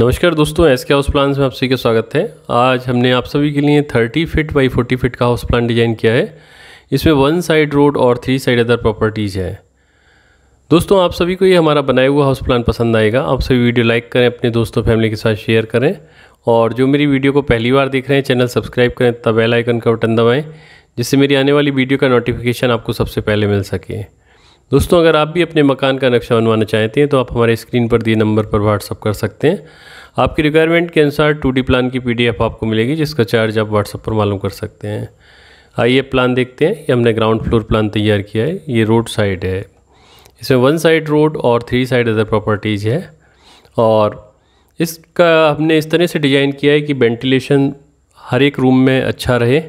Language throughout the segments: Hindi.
नमस्कार दोस्तों एस के हाउस प्लान में आप सभी का स्वागत है आज हमने आप सभी के लिए 30 फिट बाई 40 फिट का हाउस प्लान डिज़ाइन किया है इसमें वन साइड रोड और थ्री साइड अदर प्रॉपर्टीज़ है दोस्तों आप सभी को ये हमारा बनाया हुआ हाउस प्लान पसंद आएगा आप सभी वीडियो लाइक करें अपने दोस्तों फैमिली के साथ शेयर करें और जो मेरी वीडियो को पहली बार देख रहे हैं चैनल सब्सक्राइब करें तब बेल आइकन का बटन दबाएँ जिससे मेरी आने वाली वीडियो का नोटिफिकेशन आपको सबसे पहले मिल सके दोस्तों अगर आप भी अपने मकान का नक्शा बनवाना चाहते हैं तो आप हमारे स्क्रीन पर दिए नंबर पर व्हाट्सअप कर सकते हैं आपकी रिक्वायरमेंट के अनुसार टू प्लान की पी आपको मिलेगी जिसका चार्ज आप व्हाट्सअप पर मालूम कर सकते हैं आइए प्लान देखते हैं ये हमने ग्राउंड फ्लोर प्लान तैयार किया है ये रोड साइड है इसमें वन साइड रोड और थ्री साइड अदर प्रॉपर्टीज़ है और इसका हमने इस तरह से डिज़ाइन किया है कि वेंटिलेशन हर एक रूम में अच्छा रहे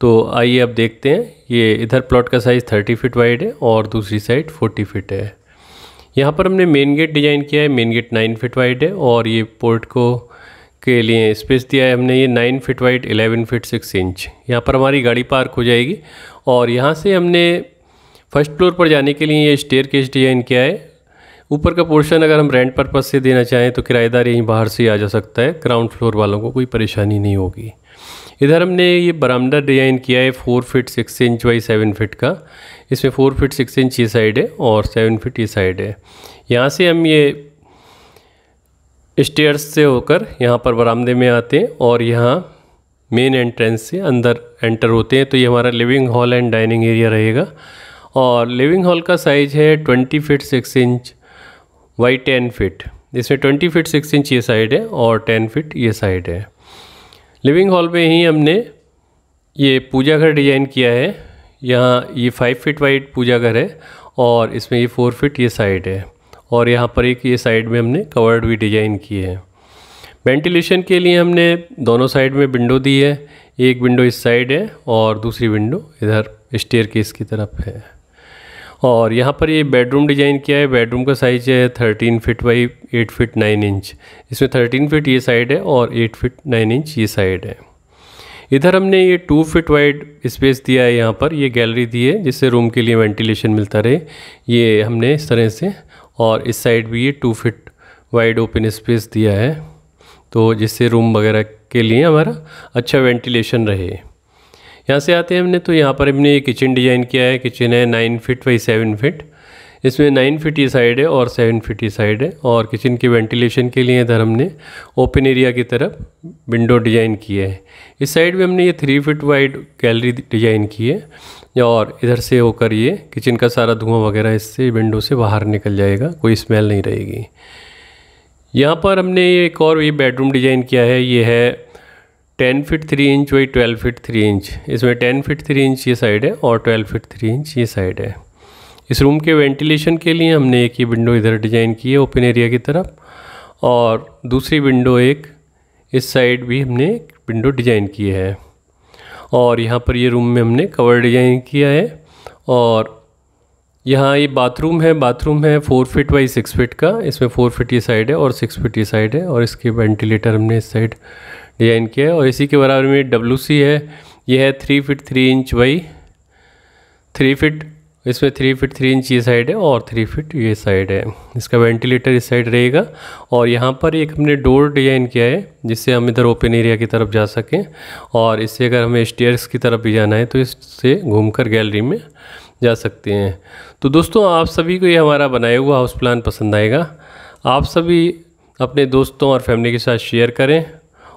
तो आइए अब देखते हैं ये इधर प्लॉट का साइज़ थर्टी फिट वाइड है और दूसरी साइड फोर्टी फिट है यहाँ पर हमने मेन गेट डिज़ाइन किया है main gate nine feet wide है और ये पोर्ट को के लिए स्पेस दिया है हमने ये nine feet wide eleven feet six inch यहाँ पर हमारी गाड़ी पार्क हो जाएगी और यहाँ से हमने फर्स्ट फ्लोर पर जाने के लिए ये स्टेयर केस डिज़ाइन किया है ऊपर का पोर्शन अगर हम रेंट पर्पज़ से देना चाहें तो किराएदार यहीं बाहर से आ जा सकता है ग्राउंड फ्लोर वालों को कोई परेशानी नहीं होगी इधर हमने ये बरामदा डिजाइन किया है four feet six inch by seven feet का इसमें फोर फिट सिक्स इंच ये साइड है और सेवन फिट ये साइड है यहाँ से हम ये स्टेयर्स से होकर यहाँ पर बरामदे में आते हैं और यहाँ मेन एंट्रेंस से अंदर एंटर होते हैं तो ये हमारा living hall and dining area रहेगा और लिविंग हॉल का साइज है twenty feet six inch by ten feet इसमें ट्वेंटी फिट सिक्स इंच ये साइड है और टेन फिट ये साइड है लिविंग हॉल में ही हमने ये पूजा घर डिज़ाइन किया है यहाँ ये फाइव फिट वाइड पूजा घर है और इसमें ये फोर फिट ये साइड है और यहाँ पर एक ये साइड में हमने कवर्ड भी डिज़ाइन किए हैं वेंटिलेशन के लिए हमने दोनों साइड में विंडो दी है एक विंडो इस साइड है और दूसरी विंडो इधर स्टेयर केस की तरफ है और यहाँ पर ये बेडरूम डिज़ाइन किया है बेडरूम का साइज़ है thirteen feet by eight feet nine inch इसमें थर्टीन फिट ये साइड है और एट फिट नाइन इंच ये साइड है इधर हमने ये टू फिट वाइड स्पेस दिया है यहाँ पर ये गैलरी दी है जिससे रूम के लिए वेंटिलेशन मिलता रहे ये हमने इस तरह से और इस साइड भी ये two feet wide open space दिया है तो जिससे रूम वगैरह के लिए हमारा अच्छा वेंटिलेशन रहे यहाँ से आते हैं हमने तो यहाँ पर हमने ये किचन डिज़ाइन किया है किचन है nine feet by seven feet इसमें नाइन फिट ये साइड है और सेवन फिट ये साइड है और किचन के वेंटिलेशन के लिए इधर हमने ओपन एरिया की तरफ विंडो डिज़ाइन किया है इस साइड में हमने ये three feet wide gallery design की है और इधर से होकर ये किचन का सारा धुआं वगैरह इससे विंडो से बाहर निकल जाएगा कोई स्मेल नहीं रहेगी यहाँ पर हमने एक और ये बेडरूम डिज़ाइन किया है ये है टेन फिट थ्री इंच वही ट्वेल्व फिट थ्री इंच इसमें टेन फिट थ्री इंच ये साइड है और ट्वेल्व फिट थ्री इंच ये साइड है इस रूम के वेंटिलेशन के लिए हमने एक ही विंडो इधर डिज़ाइन की है ओपन एरिया की तरफ और दूसरी विंडो एक इस साइड भी हमने विंडो डिज़ाइन की है और यहाँ पर ये रूम में हमने कवर डिज़ाइन किया है और यहाँ ये बाथरूम है बाथरूम है four feet by six feet का इसमें फोर फिट ये साइड है और सिक्स फिट ये साइड है और इसके वेंटिलेटर हमने इस साइड डिज़ाइन किया है और इसी के बराबर में डब्ल्यू सी है यह है three feet three inch by three feet इसमें थ्री फिट थ्री इंच ये साइड है और थ्री फिट ये साइड है इसका वेंटिलेटर इस साइड रहेगा और यहाँ पर एक हमने डोर डिज़ाइन किया है जिससे हम इधर ओपन एरिया की तरफ जा सकें और इससे अगर हमें स्टेयर्स की तरफ भी जाना है तो इससे घूमकर गैलरी में जा सकते हैं तो दोस्तों आप सभी को ये हमारा बनाया हुआ हाउस प्लान पसंद आएगा आप सभी अपने दोस्तों और फैमिली के साथ शेयर करें